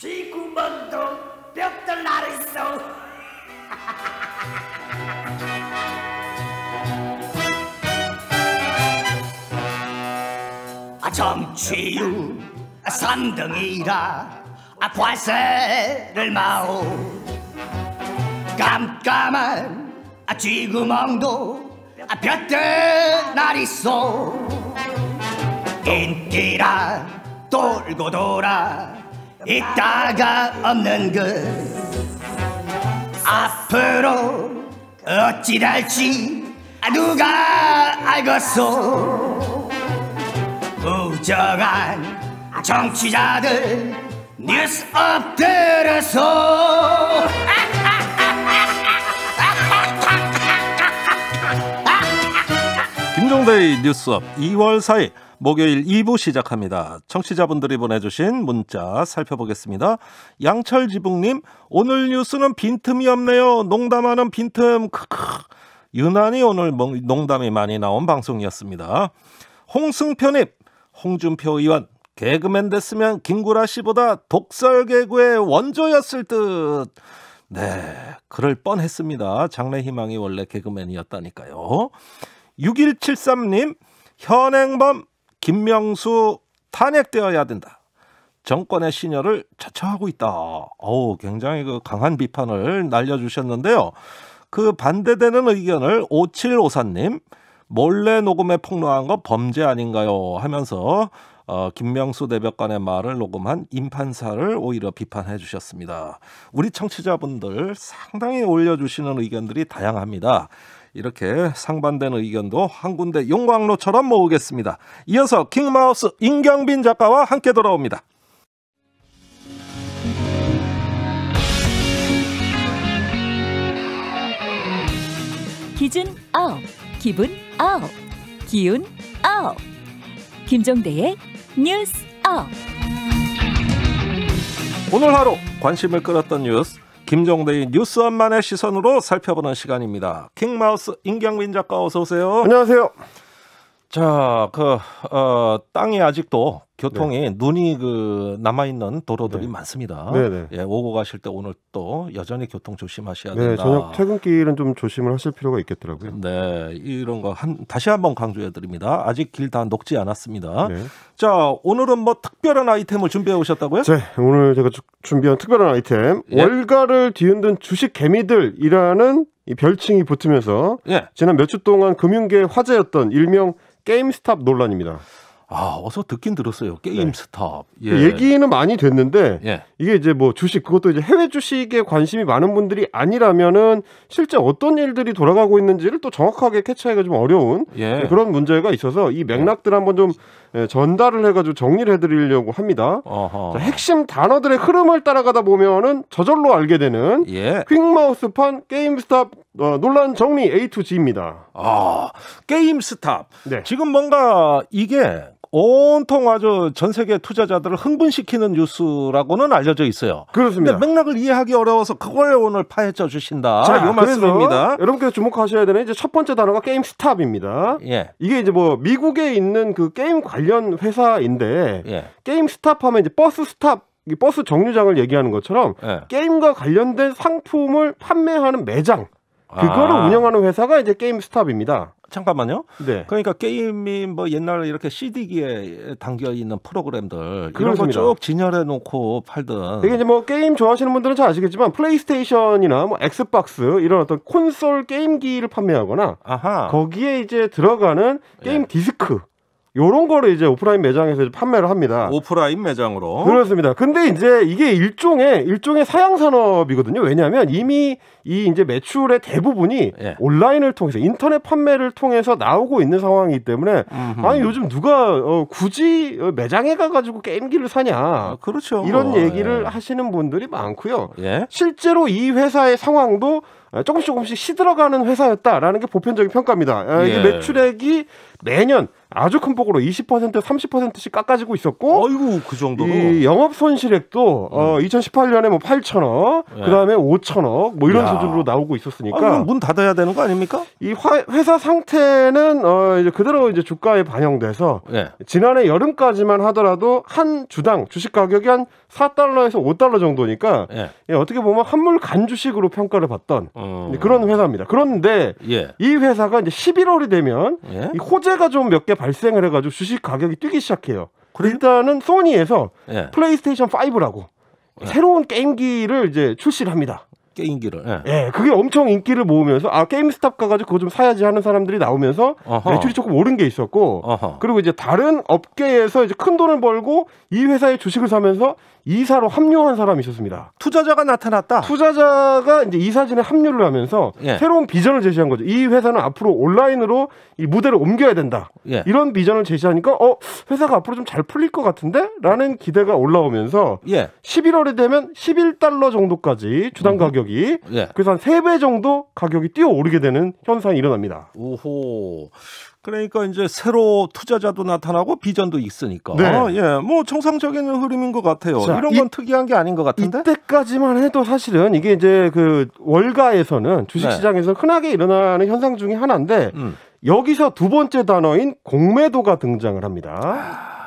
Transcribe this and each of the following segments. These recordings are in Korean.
지구멍도 벽돌 나랬어 아, 정치유 산등이라 아, 아, 과세를 마오 깜깜한 아, 지구멍도 볕들 날 있어 인기라 돌고 돌아 이따가 없는 그 앞으로 어찌 될지 누가 알겠소 무정한 정치자들 뉴스 업들려서 김종대의 뉴스업 2월 4일 목요일 2부 시작합니다. 청취자분들이 보내주신 문자 살펴보겠습니다. 양철지붕님, 오늘 뉴스는 빈틈이 없네요. 농담하는 빈틈, 크크. 유난히 오늘 농담이 많이 나온 방송이었습니다. 홍승표님, 홍준표 의원, 개그맨 됐으면 김구라 씨보다 독설 개그의 원조였을 듯. 네, 그럴 뻔했습니다. 장래 희망이 원래 개그맨이었다니까요. 6173님, 현행범 김명수 탄핵되어야 된다. 정권의 신여를 자처하고 있다. 어우, 굉장히 그 강한 비판을 날려주셨는데요. 그 반대되는 의견을 5754님, 몰래 녹음에 폭로한 거 범죄 아닌가요? 하면서 어, 김명수 대변관의 말을 녹음한 임판사를 오히려 비판해 주셨습니다. 우리 청취자분들 상당히 올려주시는 의견들이 다양합니다. 이렇게 상반된 의견도 한 군데 용광로처럼 모으겠습니다. 이어서 킹마우스 임경빈 작가와 함께 돌아옵니다. 기준 업, 기분 업, 기운 업. 김종대의 뉴스 업. 오늘 하루 관심을 끌었던 뉴스 김종대의 뉴스 엄만의 시선으로 살펴보는 시간입니다. 킹마우스 임경민 작가 어서 오세요. 안녕하세요. 자, 그 어, 땅이 아직도 교통이 네. 눈이 그 남아 있는 도로들이 네. 많습니다. 네네. 네. 예, 오고 가실 때 오늘 또 여전히 교통 조심하셔야 네, 된다. 네, 저녁 퇴근길은 좀 조심을 하실 필요가 있겠더라고요. 네, 이런 거 한 다시 한번 강조해 드립니다. 아직 길 다 녹지 않았습니다. 네. 자, 오늘은 뭐 특별한 아이템을 준비해 오셨다고요? 네, 오늘 제가 준비한 특별한 아이템 예? 월가를 뒤흔든 주식 개미들이라는 이 별칭이 붙으면서 예. 지난 몇 주 동안 금융계 화제였던 일명 게임스탑 논란입니다. 아, 어서 듣긴 들었어요. 게임 네. 스탑. 예. 얘기는 많이 됐는데 예. 이게 이제 뭐 주식 그것도 이제 해외 주식에 관심이 많은 분들이 아니라면은 실제 어떤 일들이 돌아가고 있는지를 또 정확하게 캐치하기가 좀 어려운 예. 네, 그런 문제가 있어서 이 맥락들 한번 좀 예, 전달을 해가지고 정리를 해드리려고 합니다. 자, 핵심 단어들의 흐름을 따라가다 보면은 저절로 알게 되는 예. 퀵마우스판 게임 스탑 어, 논란 정리 A to G입니다. 아, 게임 스탑. 네. 지금 뭔가 이게 온통 아주 전 세계 투자자들을 흥분시키는 뉴스라고는 알려져 있어요. 그렇습니다. 근데 맥락을 이해하기 어려워서 그걸 오늘 파헤쳐 주신다. 자, 이 말씀입니다. 여러분께서 주목하셔야 되는 이제 첫 번째 단어가 게임 스탑입니다. 예. 이게 이제 뭐 미국에 있는 그 게임 관련 회사인데 예. 게임 스탑하면 이제 버스 스탑 버스 정류장을 얘기하는 것처럼 예. 게임과 관련된 상품을 판매하는 매장 그거를 아. 운영하는 회사가 이제 게임 스탑입니다. 잠깐만요. 네. 그러니까 게임이 뭐옛날 이렇게 CD기에 담겨 있는 프로그램들 이런 거 쭉 진열해 놓고 팔던 이게 이제 뭐 게임 좋아하시는 분들은 잘 아시겠지만 플레이스테이션이나 뭐 엑스박스 이런 어떤 콘솔 게임기를 판매하거나 아하. 거기에 이제 들어가는 게임 예. 디스크 요런 거를 이제 오프라인 매장에서 이제 판매를 합니다. 오프라인 매장으로. 그렇습니다. 근데 이제 이게 일종의 일종의 사양 산업이거든요. 왜냐하면 이미 이 이제 매출의 대부분이 예. 온라인을 통해서 인터넷 판매를 통해서 나오고 있는 상황이기 때문에 음흠. 아니 요즘 누가 어, 굳이 매장에 가가지고 게임기를 사냐. 아, 그렇죠. 이런 뭐, 얘기를 예. 하시는 분들이 많고요. 예? 실제로 이 회사의 상황도 어, 조금씩 조금씩 시들어가는 회사였다라는 게 보편적인 평가입니다. 어, 이 예. 매출액이 매년 아주 큰 폭으로 20% 30%씩 깎아지고 있었고 아이고 그 정도로 이 영업 손실액도 음. 어 2018년에 뭐 8천억 예. 그다음에 5천억 뭐 이런 야. 수준으로 나오고 있었으니까 아, 문 닫아야 되는 거 아닙니까? 이 화, 회사 상태는 어 이제 그대로 이제 주가에 반영돼서 예. 지난해 여름까지만 하더라도 한 주당 주식 가격이 한 4달러에서 5달러 정도니까 예. 예. 어떻게 보면 한물 간 주식으로 평가를 받던 음. 그런 회사입니다. 그런데 예. 이 회사가 이제 11월이 되면 예? 이 호재가 좀몇개 발생을 해가지고 주식 가격이 뛰기 시작해요. 그래요? 일단은 소니에서 예. 플레이스테이션 5라고 예. 새로운 게임기를 이제 출시를 합니다. 게임기를. 예. 예. 그게 엄청 인기를 모으면서 아 게임스탑 가가지고 그거 좀 사야지 하는 사람들이 나오면서 어허. 매출이 조금 오른 게 있었고 어허. 그리고 이제 다른 업계에서 이제 큰 돈을 벌고 이 회사의 주식을 사면서 이사로 합류한 사람이 있었습니다. 투자자가 나타났다. 투자자가 이제 이사진에 합류를 하면서 예. 새로운 비전을 제시한 거죠. 이 회사는 앞으로 온라인으로 이 무대를 옮겨야 된다. 예. 이런 비전을 제시하니까 어 회사가 앞으로 좀 잘 풀릴 것 같은데라는 기대가 올라오면서 예. 11월이 되면 11달러 정도까지 주당 음. 가격 가격이 예. 그래서 한 3배 정도 가격이 뛰어오르게 되는 현상이 일어납니다. 오호. 그러니까 이제 새로 투자자도 나타나고 비전도 있으니까. 네. 아, 예. 뭐 정상적인 흐름인 것 같아요. 자, 이런 건 이, 특이한 게 아닌 것 같은데. 이때까지만 해도 사실은 이게 이제 그 월가에서는 주식 시장에서 네. 흔하게 일어나는 현상 중의 하나인데 음. 여기서 두 번째 단어인 공매도가 등장을 합니다. 아.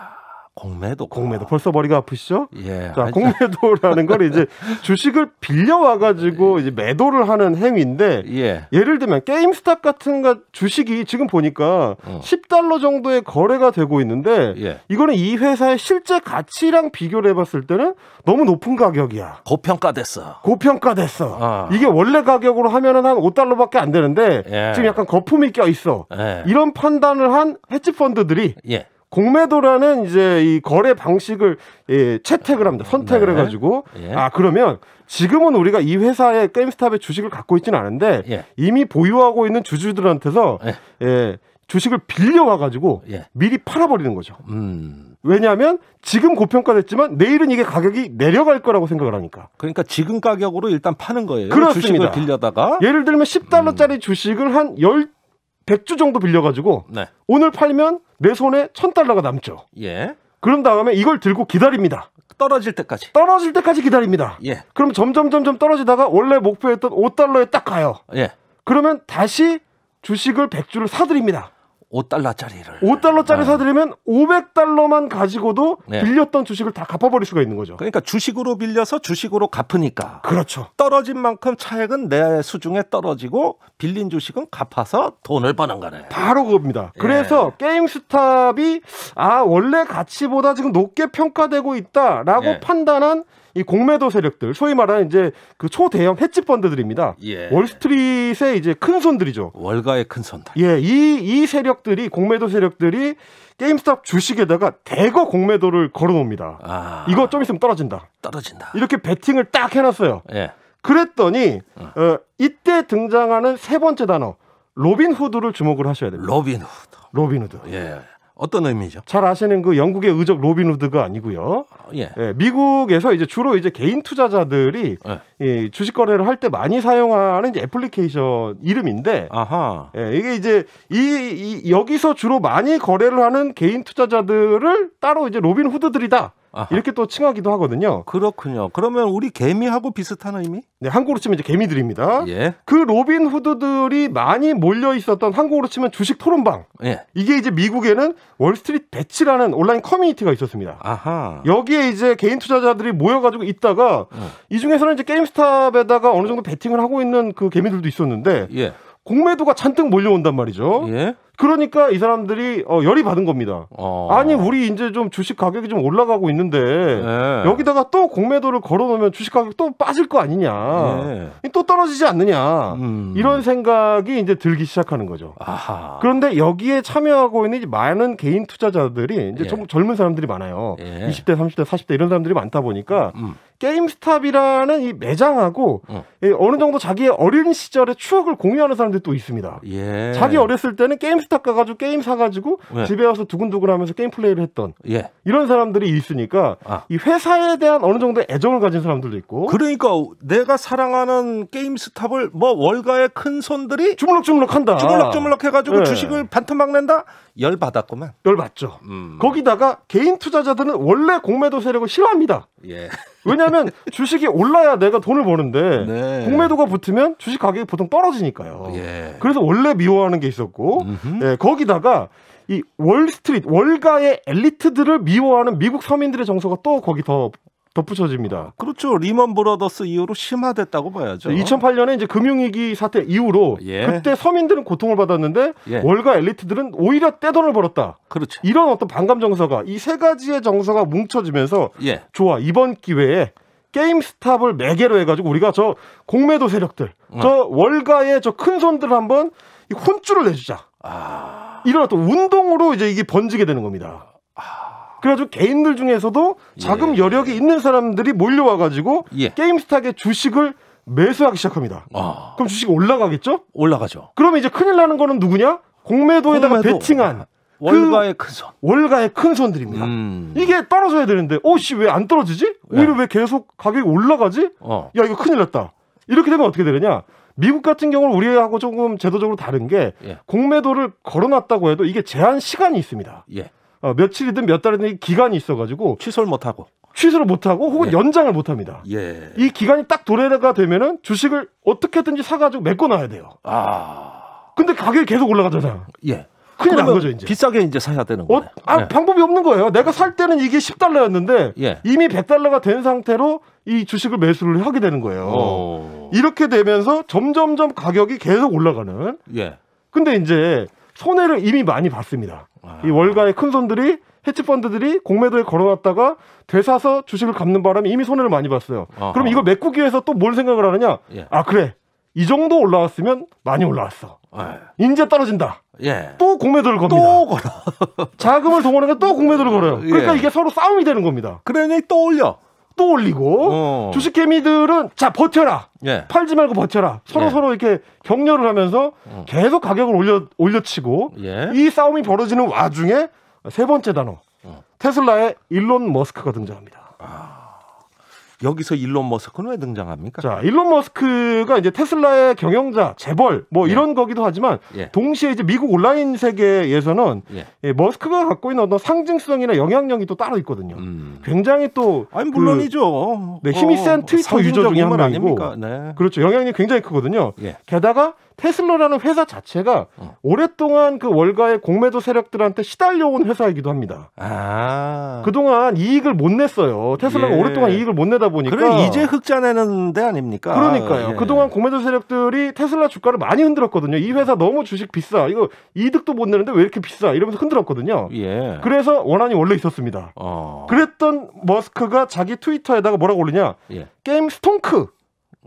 공매도 공매도 벌써 머리가 아프시죠? 예. 자, 공매도라는 건 이제 주식을 빌려 와 가지고 예. 이제 매도를 하는 행위인데 예. 예를 들면 게임스탑 같은 주식이 지금 보니까 어. 10달러 정도의 거래가 되고 있는데 예. 이거는 이 회사의 실제 가치랑 비교를 해 봤을 때는 너무 높은 가격이야. 고평가됐어. 고평가됐어. 어. 이게 원래 가격으로 하면은 한 5달러밖에 안 되는데 예. 지금 약간 거품이 껴 있어. 예. 이런 판단을 한 헤지 펀드들이 예. 공매도라는 이제 이 거래 방식을 예, 채택을 합니다. 선택을 네. 해가지고 예. 아 그러면 지금은 우리가 이 회사의 게임스탑의 주식을 갖고 있지는 않은데 예. 이미 보유하고 있는 주주들한테서 예. 예 주식을 빌려와가지고 예. 미리 팔아버리는 거죠. 음. 왜냐하면 지금 고평가됐지만 내일은 이게 가격이 내려갈 거라고 생각을 하니까. 그러니까 지금 가격으로 일단 파는 거예요. 그렇습니다. 주식을 빌려다가 예를 들면 10달러짜리 음. 주식을 한 10, 100주 정도 빌려가지고 네. 오늘 팔면 내 손에 천 달러가 남죠. 예. 그런 다음에 이걸 들고 기다립니다. 떨어질 때까지. 떨어질 때까지 기다립니다. 예. 그럼 점점 점점 떨어지다가 원래 목표했던 5달러에 딱 가요. 예. 그러면 다시 주식을 100주를 사드립니다. 5달러짜리를 5달러짜리 네. 사드리면 500달러만 가지고도 네. 빌렸던 주식을 다 갚아버릴 수가 있는 거죠. 그러니까 주식으로 빌려서 주식으로 갚으니까. 그렇죠. 떨어진 만큼 차액은 내 수중에 떨어지고 빌린 주식은 갚아서 돈을 버는 거네. 바로 그겁니다. 그래서 예. 게임스탑이 아 원래 가치보다 지금 높게 평가되고 있다라고 예. 판단한 이 공매도 세력들, 소위 말하는 이제 그 초대형 해집 펀드들입니다. 예. 월스트리트의 이제 큰 손들이죠. 월가의 큰 손들. 예, 이, 이 세력들이, 공매도 세력들이 게임스탑 주식에다가 대거 공매도를 걸어 놓습니다. 아. 이거 좀 있으면 떨어진다. 떨어진다. 이렇게 베팅을 딱 해놨어요. 예. 그랬더니, 어. 어 이때 등장하는 세 번째 단어, 로빈후드를 주목을 하셔야 됩니다. 로빈후드. 로빈후드. 예. 어떤 의미죠? 잘 아시는 그 영국의 의적 로빈 후드가 아니고요. 아, 예. 예. 미국에서 이제 주로 이제 개인 투자자들이 예. 예 주식 거래를 할 때 많이 사용하는 이제 애플리케이션 이름인데 아하. 예, 이게 이제 이, 이 여기서 주로 많이 거래를 하는 개인 투자자들을 따로 이제 로빈 후드들이다. 아하. 이렇게 또 칭하기도 하거든요. 그렇군요. 그러면 우리 개미하고 비슷한 의미? 네, 한국으로 치면 이제 개미들입니다. 예. 그 로빈 후드들이 많이 몰려 있었던 한국으로 치면 주식 토론방. 예. 이게 이제 미국에는 월스트리트 배치라는 온라인 커뮤니티가 있었습니다. 아하. 여기에 이제 개인 투자자들이 모여가지고 있다가 예. 이 중에서는 이제 게임스탑에다가 어느 정도 베팅을 하고 있는 그 개미들도 있었는데. 예. 공매도가 잔뜩 몰려온단 말이죠. 예? 그러니까 이 사람들이 어, 열이 받은 겁니다. 어... 아니 우리 이제 좀 주식 가격이 좀 올라가고 있는데 예. 여기다가 또 공매도를 걸어놓으면 주식 가격 또 빠질 거 아니냐, 예. 또 떨어지지 않느냐 음... 이런 생각이 이제 들기 시작하는 거죠. 아하... 그런데 여기에 참여하고 있는 많은 개인 투자자들이 이제 예. 젊은 사람들이 많아요. 20대, 30대, 40대 이런 사람들이 많다 보니까 음. 게임스탑이라는 이 매장하고 어. 느 정도 자기의 어린 시절의 추억을 공유하는 사람들도 있습니다. 예. 자기 어렸을 때는 게임스탑 가가지고 게임 사가지고 예. 집에 와서 두근두근하면서 게임 플레이를 했던 예. 이런 사람들이 있으니까 아. 이 회사에 대한 어느 정도 애정을 가진 사람들도 있고 그러니까 내가 사랑하는 게임스탑을 뭐 월가의 큰 손들이 주물럭주물럭 한다. 주물럭주물럭 해가지고 네. 주식을 반토막 낸다. 열 받았구만. 열 받죠. 음. 거기다가 개인 투자자들은 원래 공매도 세력을 싫어합니다. 예. 왜냐하면 주식이 올라야 내가 돈을 버는데 네. 공매도가 붙으면 주식 가격이 보통 떨어지니까요. 어, 예. 그래서 원래 미워하는 게 있었고 예, 거기다가 이 월스트리트 월가의 엘리트들을 미워하는 미국 서민들의 정서가 또 거기 더 덧붙여집니다. 그렇죠. 리먼 브라더스 이후로 심화됐다고 봐야죠. 2008년에 이제 금융위기 사태 이후로 예. 그때 서민들은 고통을 받았는데 예. 월가 엘리트들은 오히려 떼돈을 벌었다. 그렇죠. 이런 어떤 반감 정서가 이 세 가지의 정서가 뭉쳐지면서 예. 좋아 이번 기회에 게임 스탑을 매개로 해가지고 우리가 저 공매도 세력들 어. 저 월가의 저큰 손들 한번 혼쭐을 내주자. 아... 이런 어떤 운동으로 이제 이게 번지게 되는 겁니다. 아... 그래가지고 개인들 중에서도 자금 예. 여력이 있는 사람들이 몰려와가지고 예. 게임스탁의 주식을 매수하기 시작합니다. 아. 그럼 주식 이 올라가겠죠? 올라가죠. 그러면 이제 큰일 나는 거는 누구냐? 공매도에다가 공매도. 베팅한 아, 월가의 그 큰손. 월가의 큰손들입니다. 음. 이게 떨어져야 되는데, 오씨 어, 왜안 떨어지지? 예. 오히려 예. 왜 계속 가격이 올라가지? 어. 야 이거 큰일 났다. 이렇게 되면 어떻게 되느냐? 미국 같은 경우는 우리하고 조금 제도적으로 다른 게 예. 공매도를 걸어놨다고 해도 이게 제한 시간이 있습니다. 예. 어, 며칠이든 몇 달이든 기간이 있어가지고 취소를 못하고 취소를 못하고 혹은 예. 연장을 못합니다. 예. 이 기간이 딱 도래가 되면은 주식을 어떻게든지 사가지고 메꿔놔야 돼요. 아. 근데 가격이 계속 올라가잖아요. 예. 큰일 난 거죠 이제. 비싸게 이제 사야 되는 거예요. 어, 아, 예. 방법이 없는 거예요. 내가 예. 살 때는 이게 10달러였는데 예. 이미 100달러가 된 상태로 이 주식을 매수를 하게 되는 거예요. 오. 이렇게 되면서 점점점 가격이 계속 올라가는. 예. 근데 이제 손해를 이미 많이 봤습니다. 아. 이 월가의 큰 손들이 헤치펀드들이 공매도에 걸어놨다가 되사서 주식을 갚는 바람에 이미 손해를 많이 봤어요. 어허. 그럼 이걸 메꾸기 위해서 또 뭘 생각을 하느냐? 예. 아 그래 이 정도 올라왔으면 많이 올라왔어. 예. 이제 떨어진다. 예. 또 공매도를 겁니다. 또 걸어. 자금을 동원해서 또 공매도를 걸어요. 그러니까 예. 이게 서로 싸움이 되는 겁니다. 그러니 또 올려. 또 올리고 어. 주식 개미들은 자 버텨라 예. 팔지 말고 버텨라 서로 예. 서로 이렇게 격려를 하면서 어. 계속 가격을 올려 올려치고 예. 이 싸움이 벌어지는 와중에 세 번째 단어 어. 테슬라의 일론 머스크가 등장합니다. 아. 여기서 일론 머스크는 왜 등장합니까? 자, 일론 머스크가 이제 테슬라의 경영자, 재벌 뭐 예. 이런 거기도 하지만 예. 동시에 이제 미국 온라인 세계에서는 예. 예. 머스크가 갖고 있는 어떤 상징성이나 영향력이 또 따로 있거든요. 음. 굉장히 또 아니 그 물론이죠. 그, 네, 힘이 센 어, 트위터 유저 중에 한 명이고. 네. 그렇죠. 영향력이 굉장히 크거든요. 예. 게다가 테슬라라는 회사 자체가 어. 오랫동안 그 월가의 공매도 세력들한테 시달려온 회사이기도 합니다. 아. 그동안 이익을 못 냈어요. 테슬라가 예. 오랫동안 이익을 못 내다 보니까. 그래, 이제 흑자 내는 데 아닙니까? 그러니까요. 예. 그동안 공매도 세력들이 테슬라 주가를 많이 흔들었거든요. 이 회사 너무 주식 비싸. 이거 이득도 못 내는데 왜 이렇게 비싸. 이러면서 흔들었거든요. 예. 그래서 원한이 원래 있었습니다. 어. 그랬던 머스크가 자기 트위터에다가 뭐라고 올리냐. 예. 게임 스톰크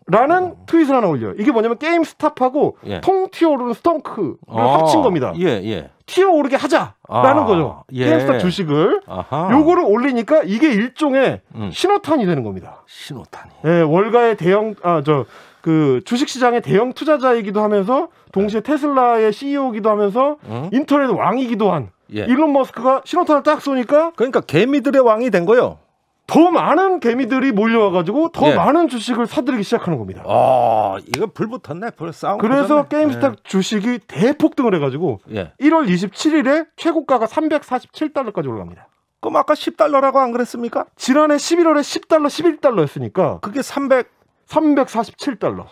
라는 어. 트윗을 하나 올려요. 이게 뭐냐면 게임 스탑하고 예. 통튀어 오르는 스톤크를 아, 합친 겁니다. 예, 예. 튀어 오르게 하자라는 아, 거죠. 예. 게임 스탑 주식을 아하. 요거를 올리니까 이게 일종의 음. 신호탄이 되는 겁니다. 신호탄이. 예, 월가의 대형 아 저 그 주식시장의 대형 투자자이기도 하면서 동시에 네. 테슬라의 CEO이기도 하면서 음? 인터넷 왕이기도 한 예. 일론 머스크가 신호탄을 딱 쏘니까 그러니까 개미들의 왕이 된 거요. 더 많은 개미들이 몰려와가지고 더 예. 많은 주식을 사들이기 시작하는 겁니다. 아, 이거 불 붙었네, 불 싸움. 그래서 게임스탁 예. 주식이 대폭등을 해가지고 예. 1월 27일에 최고가가 347달러까지 올라갑니다. 그럼 아까 10달러라고 안 그랬습니까? 지난해 11월에 10달러, 11달러였으니까 그게 300, 347달러.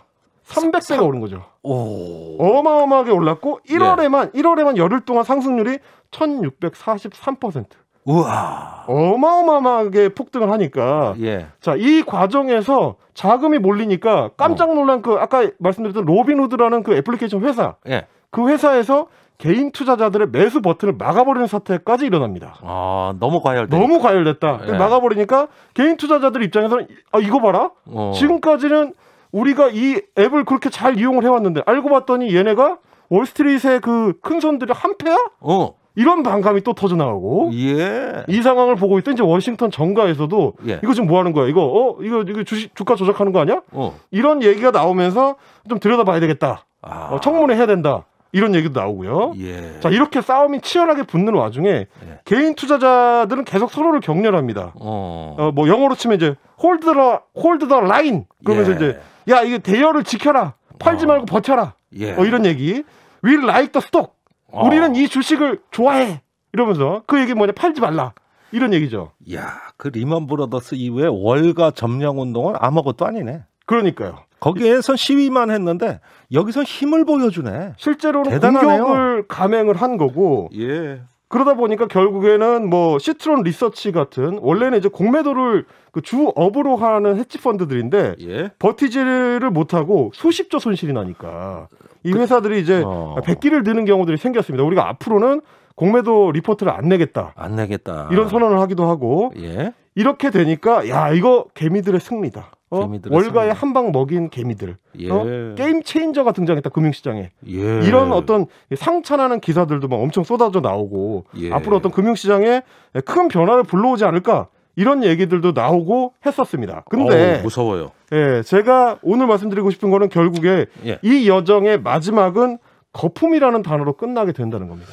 300배가 오른 거죠. 오. 어마어마하게 올랐고 1월에만 1월에만 예. 열흘 동안 상승률이 1643%. 우와. 어마어마하게 폭등을 하니까. 예. 자, 이 과정에서 자금이 몰리니까 깜짝 어. 놀란 그 아까 말씀드렸던 로빈후드라는 그 애플리케이션 회사. 예. 그 회사에서 개인 투자자들의 매수 버튼을 막아버리는 사태까지 일어납니다. 아 너무 과열. 너무 과열됐다. 예. 막아버리니까 개인 투자자들 입장에서는 아 이거 봐라. 어. 지금까지는 우리가 이 앱을 그렇게 잘 이용을 해왔는데 알고 봤더니 얘네가 월스트리트의 그 큰 손들이 한 패야? 어. 이런 반감이 또 터져나오고 예. 이 상황을 보고 있던 이제 워싱턴 정가에서도 예. 이거 지금 뭐 하는 거야 이거 어 이거 이거 주식 주가 조작하는 거 아니야 어. 이런 얘기가 나오면서 좀 들여다봐야 되겠다 아. 어, 청문회 해야 된다 이런 얘기도 나오고요 예. 자 이렇게 싸움이 치열하게 붙는 와중에 예. 개인 투자자들은 계속 서로를 격렬합니다 어. 어뭐 영어로 치면 이제 홀드 더 홀드 더 라인 그러면서 예. 이제 야 이거 대여를 지켜라 팔지 어. 말고 버텨라 어, 이런 얘기 위라이 i k e t 어. 우리는 이 주식을 좋아해. 이러면서 그 얘기 뭐냐 팔지 말라. 이런 얘기죠. 야, 그 리먼 브러더스 이후에 월가 점령 운동은 아무것도 아니네. 그러니까요. 거기에선 시위만 했는데 여기선 힘을 보여주네. 실제로는 대단하네요. 공격을 감행을 한 거고. 예. 그러다 보니까 결국에는 뭐 시트론 리서치 같은 원래는 이제 공매도를 그 주업으로 하는 헤지 펀드들인데 예. 버티지를 못하고 수십조 손실이 나니까 이 그 회사들이 이제 어. 백기를 드는 경우들이 생겼습니다. 우리가 앞으로는 공매도 리포트를 안 내겠다. 안 내겠다. 이런 선언을 하기도 하고. 예. 이렇게 되니까 야 이거 개미들의 승리다. 어? 월가에 한방 먹인 개미들. 예. 어? 게임 체인저가 등장했다 금융시장에. 예. 이런 어떤 상찬하는 기사들도 막 엄청 쏟아져 나오고 예. 앞으로 어떤 금융시장에 큰 변화를 불러오지 않을까 이런 얘기들도 나오고 했었습니다. 근데 어우, 무서워요. 예, 제가 오늘 말씀드리고 싶은 거는 결국에 예. 이 여정의 마지막은 거품이라는 단어로 끝나게 된다는 겁니다.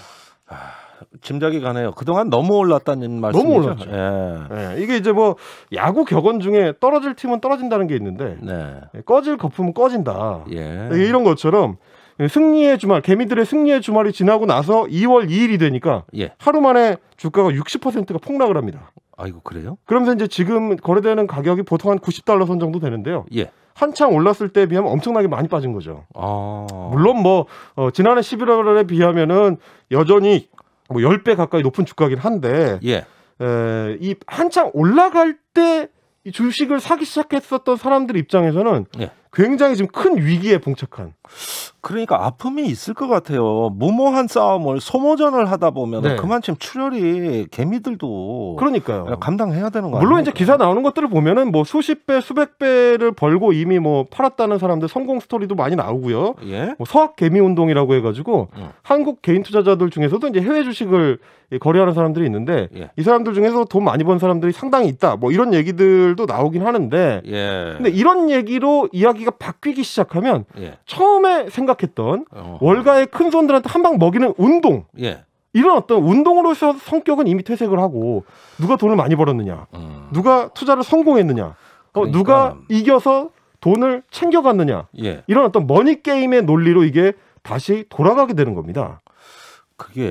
아, 짐작이 가네요. 그동안 너무 올랐다는 말씀이죠. 너무 올랐죠. 예. 예. 이게 이제 뭐 야구 격언 중에 떨어질 팀은 떨어진다는 게 있는데 네. 예, 꺼질 거품은 꺼진다. 예. 이런 것처럼 예, 승리의 주말, 개미들의 승리의 주말이 지나고 나서 2월 2일이 되니까 예. 하루 만에 주가가 60%가 폭락을 합니다. 아이고 그래요? 그러면서 이제 지금 거래되는 가격이 보통 한 90달러 선 정도 되는데요. 예. 한창 올랐을 때에 비하면 엄청나게 많이 빠진 거죠. 아... 물론 뭐 어, 지난해 11월에 비하면은 여전히 뭐 10배 가까이 높은 주가긴 한데 예. 에, 이 한창 올라갈 때 이 주식을 사기 시작했었던 사람들 입장에서는 예. 굉장히 지금 큰 위기에 봉착한 그러니까 아픔이 있을 것 같아요. 무모한 싸움을 소모전을 하다 보면 네. 그만큼 출혈이 개미들도 그러니까요. 예, 감당해야 되는 거예 물론 아닙니 이제 기사 나오는 것들을 보면은 뭐 수십 배, 수백 배를 벌고 이미 뭐 팔았다는 사람들 성공 스토리도 많이 나오고요. 예? 뭐 서학 개미 운동이라고 해가지고 예. 한국 개인 투자자들 중에서도 이제 해외 주식을 거래하는 사람들이 있는데 예. 이 사람들 중에서 돈 많이 번 사람들이 상당히 있다. 뭐 이런 얘기들도 나오긴 하는데 예. 근데 이런 얘기로 이야기가 바뀌기 시작하면 예. 처음에 생각 생각했던 어. 월가의 큰 손들한테 한방 먹이는 운동. 예. 이런 어떤 운동으로서 성격은 이미 퇴색을 하고 누가 돈을 많이 벌었느냐, 음. 누가 투자를 성공했느냐, 어, 그러니까. 누가 이겨서 돈을 챙겨갔느냐 예. 이런 어떤 머니 게임의 논리로 이게 다시 돌아가게 되는 겁니다. 그게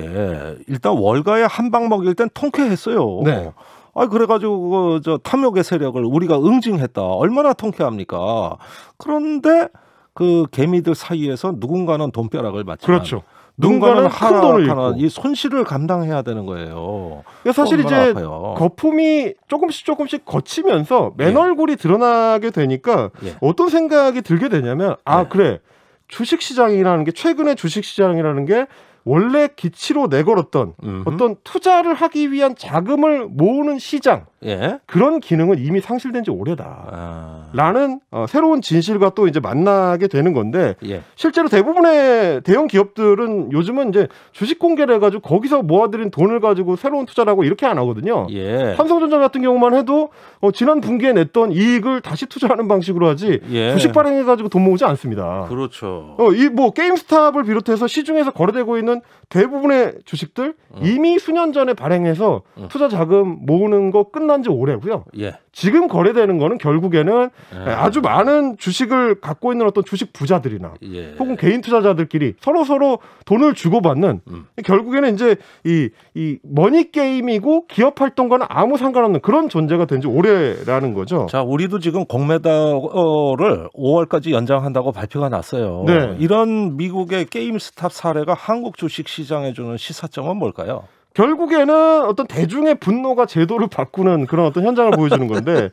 일단 월가에 한방 먹일 땐 통쾌했어요. 네. 아 그래가지고 그, 저 탐욕의 세력을 우리가 응징했다. 얼마나 통쾌합니까? 그런데 그 개미들 사이에서 누군가는 돈벼락을 맞지만 그렇죠. 누군가는, 누군가는 큰 돈을 고이 손실을 감당해야 되는 거예요. 그러니까 사실 이제 아파요. 거품이 조금씩 조금씩 거치면서 맨 얼굴이 예. 드러나게 되니까 예. 어떤 생각이 들게 되냐면 아 예. 그래 주식 시장이라는 게 최근에 주식 시장이라는 게 원래 기치로 내걸었던 음흠. 어떤 투자를 하기 위한 자금을 모으는 시장 예? 그런 기능은 이미 상실된 지 오래다라는 아. 어, 새로운 진실과 또 이제 만나게 되는 건데 예. 실제로 대부분의 대형 기업들은 요즘은 이제 주식 공개를 해가지고 거기서 모아들인 돈을 가지고 새로운 투자라고 이렇게 안 하거든요. 예. 삼성전자 같은 경우만 해도 어, 지난 분기에 냈던 이익을 다시 투자하는 방식으로 하지 예. 주식 발행해가지고 돈 모으지 않습니다. 그렇죠. 어, 이 뭐 게임스탑을 비롯해서 시중에서 거래되고 있는 대부분의 주식들 음. 이미 수년 전에 발행해서 어. 투자 자금 모으는 거 끝나. 태난지 오래고요. 예. 지금 거래되는 거는 결국에는 예. 아주 많은 주식을 갖고 있는 어떤 주식 부자들이나 예. 혹은 개인 투자자들끼리 서로 서로 돈을 주고받는 음. 결국에는 이제 이, 이 머니 게임이고 기업 활동과는 아무 상관없는 그런 존재가 된 지 오래라는 거죠. 자, 우리도 지금 공매도를 5월까지 연장한다고 발표가 났어요. 네. 이런 미국의 게임 스탑 사례가 한국 주식 시장에 주는 시사점은 뭘까요? 결국에는 어떤 대중의 분노가 제도를 바꾸는 그런 어떤 현장을 보여주는 건데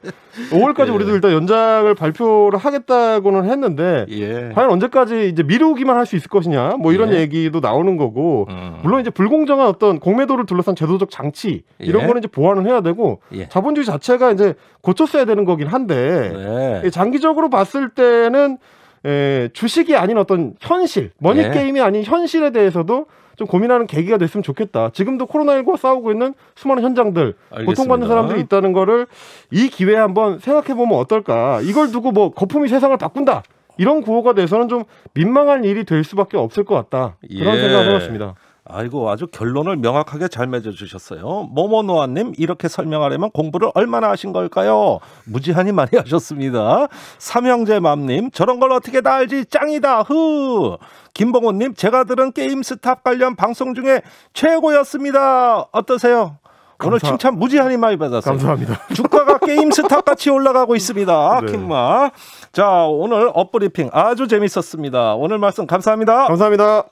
5월까지 예. 우리도 일단 연장을 발표를 하겠다고는 했는데 예. 과연 언제까지 이제 미루기만 할 수 있을 것이냐 뭐 이런 예. 얘기도 나오는 거고 음. 물론 이제 불공정한 어떤 공매도를 둘러싼 제도적 장치 이런 예. 거는 이제 보완을 해야 되고 예. 자본주의 자체가 이제 고쳤어야 되는 거긴 한데 예. 장기적으로 봤을 때는 에, 주식이 아닌 어떤 현실 머니 게임이 아닌 현실에 대해서도 좀 고민하는 계기가 됐으면 좋겠다. 지금도 코로나19와 싸우고 있는 수많은 현장들, 알겠습니다. 고통받는 사람들이 있다는 거를 이 기회에 한번 생각해 보면 어떨까. 이걸 두고 뭐 거품이 세상을 바꾼다. 이런 구호가 돼서는 좀 민망한 일이 될 수밖에 없을 것 같다. 그런 예. 생각을 해봤습니다. 아이고 아주 결론을 명확하게 잘 맺어주셨어요. 모모노아님 이렇게 설명하려면 공부를 얼마나 하신 걸까요? 무지하니 많이 하셨습니다. 삼형제 맘님 저런 걸 어떻게 다 알지 짱이다 흐. 김봉호님 제가 들은 게임 스탑 관련 방송 중에 최고였습니다. 어떠세요? 감사... 오늘 칭찬 무지하니 많이 받았어요. 감사합니다. 주가가 게임 스탑 같이 올라가고 있습니다. 네. 킹마. 자 오늘 업브리핑 아주 재밌었습니다. 오늘 말씀 감사합니다. 감사합니다.